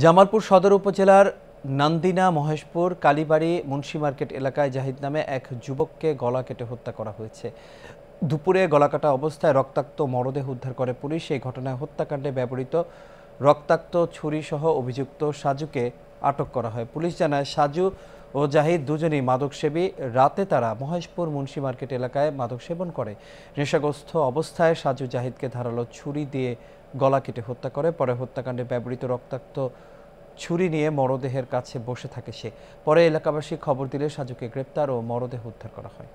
জামালপুর সদর উপজেলার নান্দিনা মহেশপুর কালীবাড়ি মুন্সি মার্কেট এলাকায় জাহিদ নামে এক যুবককে গলা কেটে হত্যা করা হয়েছে দুপুরে গলাকাটা অবস্থায় রক্তাক্ত মরদেহ উদ্ধার করে পুলিশ এই ঘটনায় হত্যাকাণ্ডে ব্যবহৃত রক্তাক্ত ছুরিসহ অভিযুক্ত সাজুকে আটক করা হয় পুলিশ জানায় সাজু ও জাহিদ দুজনেই মাদকসেবী রাতে তারা মহেশপুর মুন্সি মার্কেট এলাকায় মাদক সেবন করে নেশাগ্রস্ত অবস্থায় সাজু জাহিদকে ধারালো ছুরি দিয়ে গলা কেটে হত্যা করে পরে হত্যাকাণ্ডে ব্যবহৃত রক্তাক্ত ছুরি নিয়ে মরদেহের কাছে বসে থাকে সে পরে এলাকাবাসী খবর দিলে সাজুকে গ্রেপ্তার ও মরদেহ উদ্ধার করা হয়